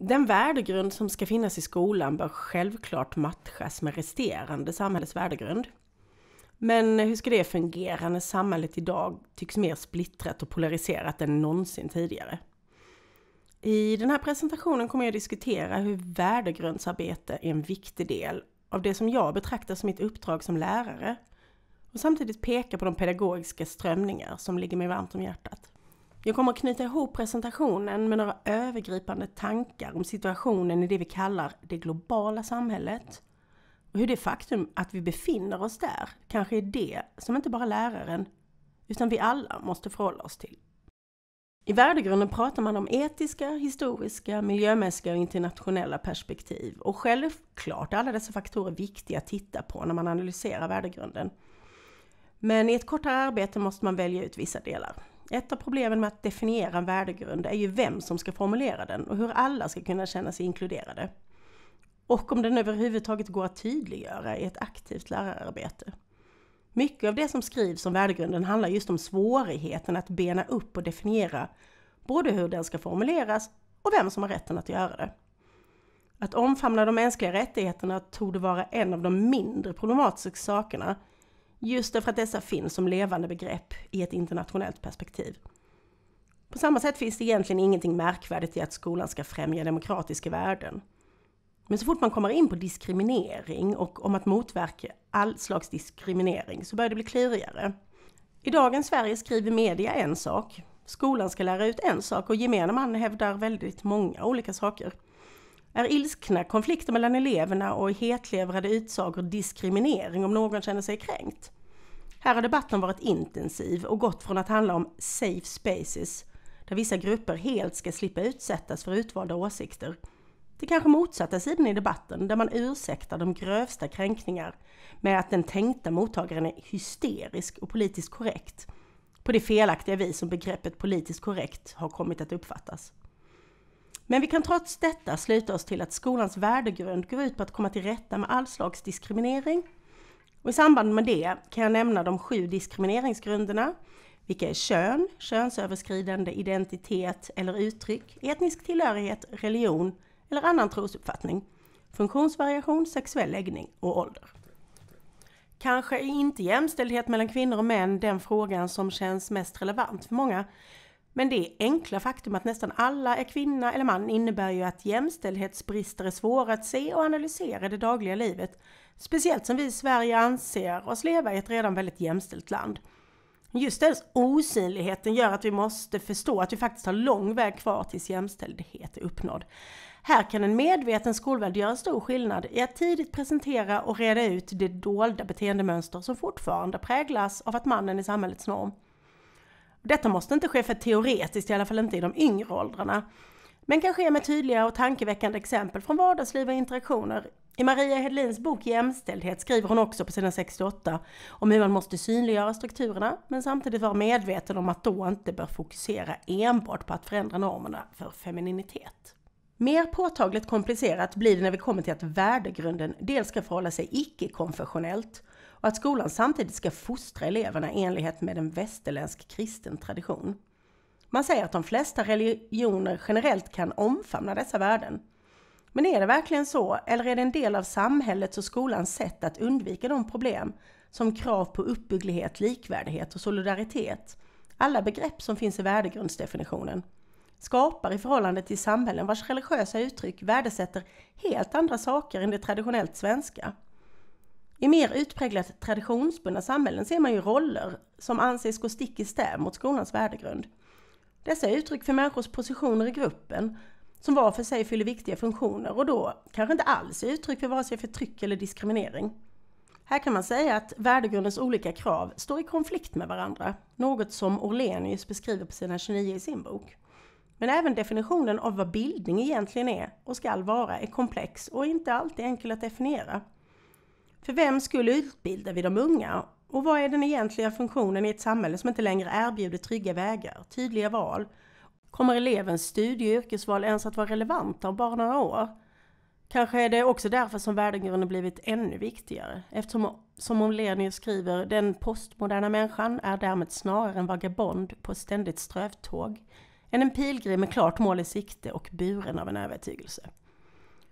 Den värdegrund som ska finnas i skolan bör självklart matchas med resterande samhällets värdegrund. Men hur ska det fungera när samhället idag tycks mer splittrat och polariserat än någonsin tidigare? I den här presentationen kommer jag diskutera hur värdegrundsarbete är en viktig del av det som jag betraktar som mitt uppdrag som lärare och samtidigt peka på de pedagogiska strömningar som ligger mig varmt om hjärtat. Jag kommer att knyta ihop presentationen med några övergripande tankar om situationen i det vi kallar det globala samhället och hur det faktum att vi befinner oss där kanske är det som inte bara läraren, utan vi alla måste förhålla oss till. I värdegrunden pratar man om etiska, historiska, miljömässiga och internationella perspektiv. Och självklart är alla dessa faktorer viktiga att titta på när man analyserar värdegrunden. Men i ett kortare arbete måste man välja ut vissa delar. Ett av problemen med att definiera en värdegrund är ju vem som ska formulera den och hur alla ska kunna känna sig inkluderade. Och om den överhuvudtaget går att tydliggöra i ett aktivt lärararbete. Mycket av det som skrivs om värdegrunden handlar just om svårigheten att bena upp och definiera både hur den ska formuleras och vem som har rätten att göra det. Att omfamna de mänskliga rättigheterna tog det vara en av de mindre problematiska sakerna Just därför att dessa finns som levande begrepp i ett internationellt perspektiv. På samma sätt finns det egentligen ingenting märkvärdigt i att skolan ska främja demokratiska värden. Men så fort man kommer in på diskriminering och om att motverka all slags diskriminering så börjar det bli klurigare. I dagens Sverige skriver media en sak, skolan ska lära ut en sak och gemene man hävdar väldigt många olika saker. Är ilskna konflikter mellan eleverna och hetlevrade utsagor diskriminering om någon känner sig kränkt? Här har debatten varit intensiv och gått från att handla om safe spaces, där vissa grupper helt ska slippa utsättas för utvalda åsikter, till kanske motsatta sidan i debatten där man ursäktar de grövsta kränkningar med att den tänkta mottagaren är hysterisk och politiskt korrekt, på det felaktiga vis som begreppet politiskt korrekt har kommit att uppfattas. Men vi kan trots detta sluta oss till att skolans värdegrund går ut på att komma till rätta med all slags diskriminering. Och I samband med det kan jag nämna de sju diskrimineringsgrunderna, vilka är kön, könsöverskridande identitet eller uttryck, etnisk tillhörighet, religion eller annan trosuppfattning, funktionsvariation, sexuell läggning och ålder. Kanske är inte jämställdhet mellan kvinnor och män den frågan som känns mest relevant för många, men det enkla faktum att nästan alla är kvinna eller man innebär ju att jämställdhetsbrister är svåra att se och analysera i det dagliga livet. Speciellt som vi i Sverige anser oss leva i ett redan väldigt jämställt land. Just den osynligheten gör att vi måste förstå att vi faktiskt har lång väg kvar tills jämställdhet är uppnådd. Här kan en medveten skolvärld göra stor skillnad i att tidigt presentera och reda ut det dolda beteendemönster som fortfarande präglas av att mannen är samhällets norm. Detta måste inte ske för teoretiskt, i alla fall inte i de yngre åldrarna. Men kan ske med tydliga och tankeväckande exempel från vardagsliv och interaktioner. I Maria Hedlins bok Jämställdhet skriver hon också på sidan 68 om hur man måste synliggöra strukturerna men samtidigt vara medveten om att då inte bör fokusera enbart på att förändra normerna för femininitet. Mer påtagligt komplicerat blir det när vi kommer till att värdegrunden dels ska förhålla sig icke-konfessionellt och att skolan samtidigt ska fostra eleverna i enlighet med en västerländsk kristen tradition. Man säger att de flesta religioner generellt kan omfamna dessa värden. Men är det verkligen så, eller är det en del av samhällets och skolans sätt att undvika de problem som krav på uppbygglighet, likvärdighet och solidaritet, alla begrepp som finns i värdegrundsdefinitionen, skapar i förhållande till samhällen vars religiösa uttryck värdesätter helt andra saker än det traditionellt svenska? I mer utpräglat traditionsbundna samhällen ser man ju roller som anses gå stick i stäv mot skolans värdegrund. Dessa är uttryck för människors positioner i gruppen, som var för sig fyller viktiga funktioner och då kanske inte alls är uttryck för vare sig förtryck eller diskriminering. Här kan man säga att värdegrundens olika krav står i konflikt med varandra, något som Orlenius beskriver på sidan 29 i sin bok. Men även definitionen av vad bildning egentligen är och skall vara är komplex och inte alltid enkel att definiera. För vem skulle utbilda vi de unga? Och vad är den egentliga funktionen i ett samhälle som inte längre erbjuder trygga vägar, tydliga val? Kommer elevens studie och yrkesval ens att vara relevanta om bara några år? Kanske är det också därför som värdegrunden blivit ännu viktigare, eftersom, som Olenius skriver, den postmoderna människan är därmed snarare en vagabond på ständigt strövtåg, än en pilgrim med klart mål i sikte och buren av en övertygelse.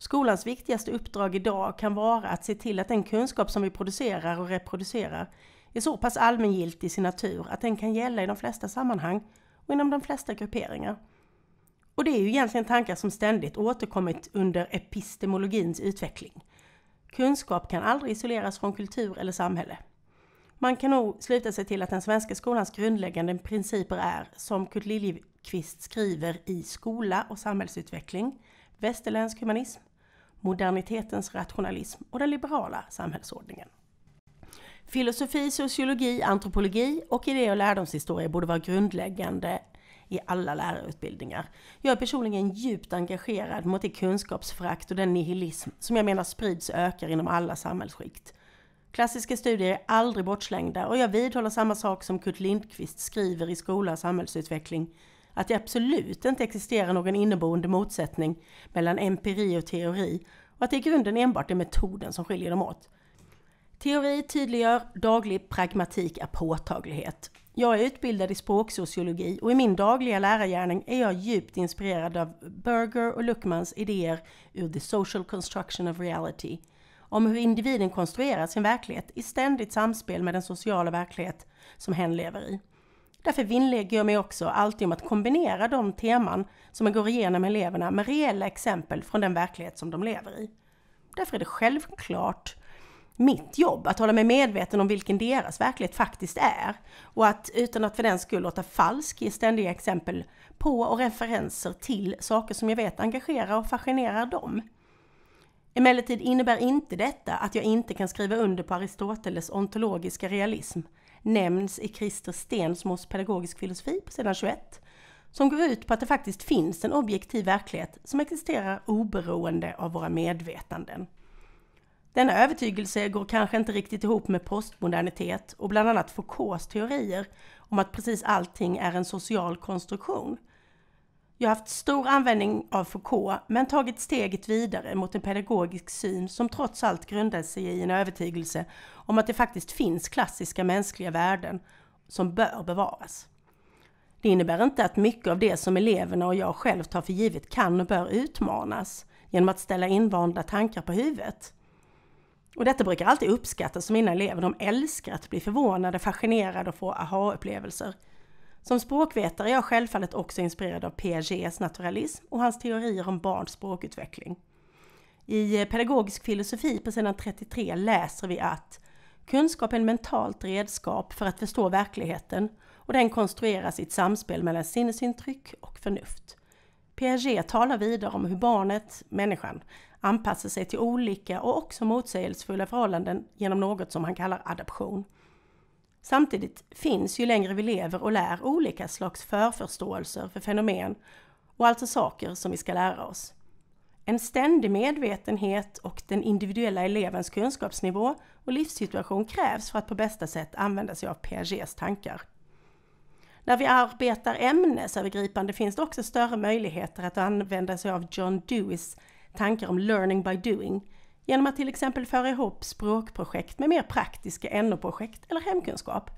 Skolans viktigaste uppdrag idag kan vara att se till att den kunskap som vi producerar och reproducerar är så pass allmängiltig i sin natur att den kan gälla i de flesta sammanhang och inom de flesta grupperingar. Och det är ju egentligen tankar som ständigt återkommit under epistemologins utveckling. Kunskap kan aldrig isoleras från kultur eller samhälle. Man kan nog sluta sig till att den svenska skolans grundläggande principer är, som Kurt Liljeqvist skriver i Skola och samhällsutveckling, västerländsk humanism, modernitetens rationalism och den liberala samhällsordningen. Filosofi, sociologi, antropologi och idé och lärdomshistoria borde vara grundläggande i alla lärarutbildningar. Jag är personligen djupt engagerad mot det kunskapsfrakt och den nihilism som jag menar sprids och ökar inom alla samhällsskikt. Klassiska studier är aldrig bortslängda och jag vidhåller samma sak som Kurt Lindqvist skriver i Skola och samhällsutveckling att det absolut inte existerar någon inneboende motsättning mellan empiri och teori och att det i grunden enbart är metoden som skiljer dem åt. Teori tydliggör, daglig pragmatik är påtaglighet. Jag är utbildad i språksociologi och i min dagliga lärargärning är jag djupt inspirerad av Berger och Luckmans idéer ur The Social Construction of Reality om hur individen konstruerar sin verklighet i ständigt samspel med den sociala verklighet som hen lever i. Därför vinnlägger jag mig också alltid om att kombinera de teman som jag går igenom med eleverna med reella exempel från den verklighet som de lever i. Därför är det självklart mitt jobb att hålla mig medveten om vilken deras verklighet faktiskt är och att utan att för den skull låta falsk ge ständiga exempel på och referenser till saker som jag vet engagerar och fascinerar dem. Emellertid innebär inte detta att jag inte kan skriva under på Aristoteles ontologiska realism nämns i Christer Stensmos pedagogisk filosofi på sidan 21, som går ut på att det faktiskt finns en objektiv verklighet som existerar oberoende av våra medvetanden. Denna övertygelse går kanske inte riktigt ihop med postmodernitet och bland annat Foucaults teorier om att precis allting är en social konstruktion – jag har haft stor användning av Foucault, men tagit steget vidare mot en pedagogisk syn som trots allt grundar sig i en övertygelse om att det faktiskt finns klassiska mänskliga värden som bör bevaras. Det innebär inte att mycket av det som eleverna och jag själv tar för givet kan och bör utmanas genom att ställa invanda tankar på huvudet. Och detta brukar alltid uppskattas av mina elever. De älskar att bli förvånade, fascinerade och få aha-upplevelser. Som språkvetare är jag självfallet också inspirerad av Piagets naturalism och hans teorier om barns språkutveckling. I eh, pedagogisk filosofi på sidan 33 läser vi att kunskap är ett mentalt redskap för att förstå verkligheten och den konstrueras i ett samspel mellan sinnesintryck och förnuft. Piaget talar vidare om hur barnet, människan, anpassar sig till olika och också motsägelsefulla förhållanden genom något som han kallar adaption. Samtidigt finns ju längre vi lever och lär olika slags förförståelser för fenomen och alltså saker som vi ska lära oss. En ständig medvetenhet och den individuella elevens kunskapsnivå och livssituation krävs för att på bästa sätt använda sig av Piagets tankar. När vi arbetar ämnesövergripande finns det också större möjligheter att använda sig av John Deweys tankar om learning by doing, genom att till exempel föra ihop språkprojekt med mer praktiska NO-projekt eller hemkunskap.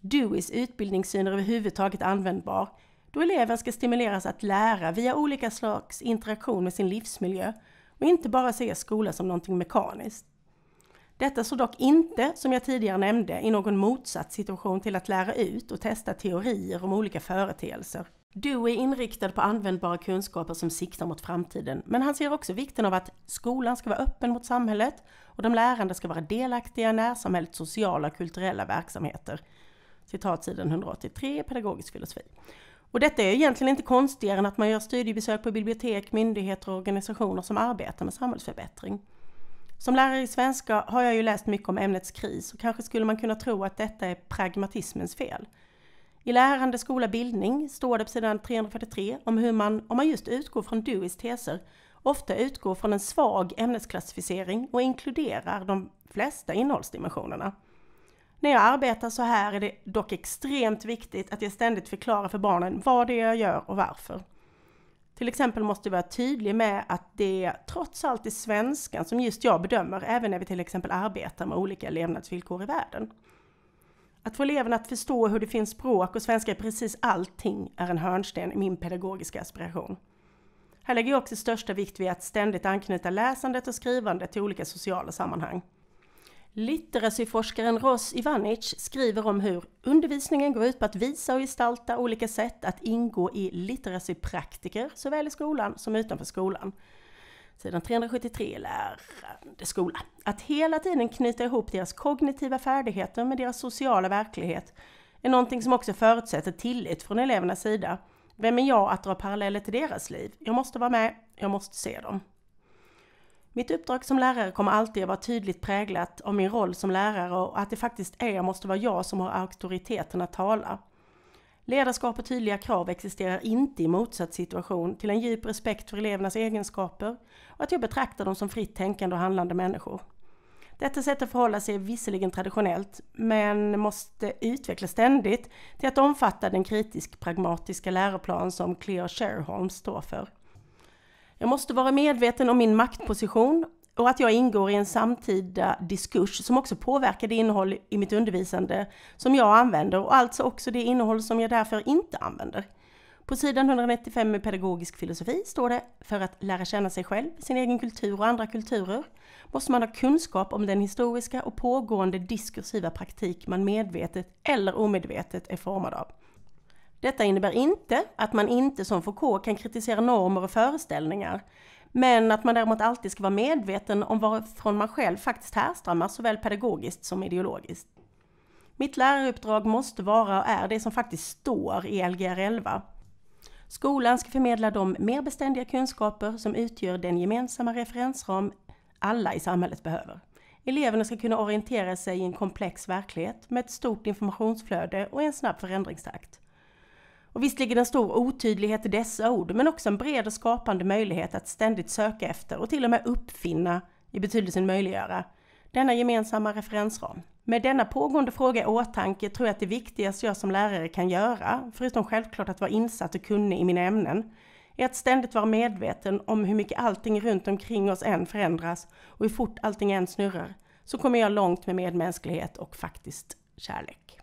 DOIs utbildningssyn är överhuvudtaget användbar då eleven ska stimuleras att lära via olika slags interaktion med sin livsmiljö och inte bara se skolan som någonting mekaniskt. Detta står dock inte, som jag tidigare nämnde, i någon motsatt situation till att lära ut och testa teorier om olika företeelser. Du är inriktad på användbara kunskaper som siktar mot framtiden, men han ser också vikten av att skolan ska vara öppen mot samhället och de lärande ska vara delaktiga i närsamhällets sociala och kulturella verksamheter. Citat sidan 183, pedagogisk filosofi. Och detta är egentligen inte konstigare än att man gör studiebesök på bibliotek, myndigheter och organisationer som arbetar med samhällsförbättring. Som lärare i svenska har jag ju läst mycket om ämnets kris och kanske skulle man kunna tro att detta är pragmatismens fel. I Lärande, skola, bildning står det på sidan 343 om hur man, om man just utgår från deweys teser, ofta utgår från en svag ämnesklassificering och inkluderar de flesta innehållsdimensionerna. När jag arbetar så här är det dock extremt viktigt att jag ständigt förklarar för barnen vad det är jag gör och varför. Till exempel måste jag vara tydlig med att det trots allt är svenskan som just jag bedömer, även när vi till exempel arbetar med olika levnadsvillkor i världen. Att få eleverna att förstå hur det finns språk och svenska i precis allting är en hörnsten i min pedagogiska aspiration. Här lägger jag också största vikt vid att ständigt anknyta läsandet och skrivandet till olika sociala sammanhang. Literacyforskaren Ross Ivanic skriver om hur undervisningen går ut på att visa och gestalta olika sätt att ingå i literacypraktiker såväl i skolan som utanför skolan. Sidan 373 lärande skola. Att hela tiden knyta ihop deras kognitiva färdigheter med deras sociala verklighet är någonting som också förutsätter tillit från elevernas sida. Vem är jag att dra paralleller till deras liv? Jag måste vara med, jag måste se dem. Mitt uppdrag som lärare kommer alltid att vara tydligt präglat av min roll som lärare och att det faktiskt är och måste vara jag som har auktoriteten att tala. Ledarskap och tydliga krav existerar inte i motsatt situation till en djup respekt för elevernas egenskaper och att jag betraktar dem som fritt tänkande och handlande människor. Detta sätt att förhålla sig är visserligen traditionellt, men måste utvecklas ständigt till att omfatta den kritisk-pragmatiska läroplan som Cleo Sherholm står för. Jag måste vara medveten om min maktposition och att jag ingår i en samtida diskurs som också påverkar det innehåll i mitt undervisande som jag använder och alltså också det innehåll som jag därför inte använder. På sidan 195 i pedagogisk filosofi står det för att lära känna sig själv, sin egen kultur och andra kulturer måste man ha kunskap om den historiska och pågående diskursiva praktik man medvetet eller omedvetet är formad av. Detta innebär inte att man inte som Foucault kan kritisera normer och föreställningar, men att man däremot alltid ska vara medveten om varifrån man själv faktiskt härstammar såväl pedagogiskt som ideologiskt. Mitt läraruppdrag måste vara och är det som faktiskt står i Lgr 11. Skolan ska förmedla de mer beständiga kunskaper som utgör den gemensamma referensram alla i samhället behöver. Eleverna ska kunna orientera sig i en komplex verklighet med ett stort informationsflöde och en snabb förändringstakt. Och visst ligger en stor otydlighet i dessa ord, men också en bred och skapande möjlighet att ständigt söka efter och till och med uppfinna, i betydelsen möjliggöra, denna gemensamma referensram. Med denna pågående fråga i åtanke tror jag att det viktigaste jag som lärare kan göra, förutom självklart att vara insatt och kunnig i mina ämnen, är att ständigt vara medveten om hur mycket allting runt omkring oss än förändras och hur fort allting än snurrar, så kommer jag långt med medmänsklighet och faktiskt kärlek.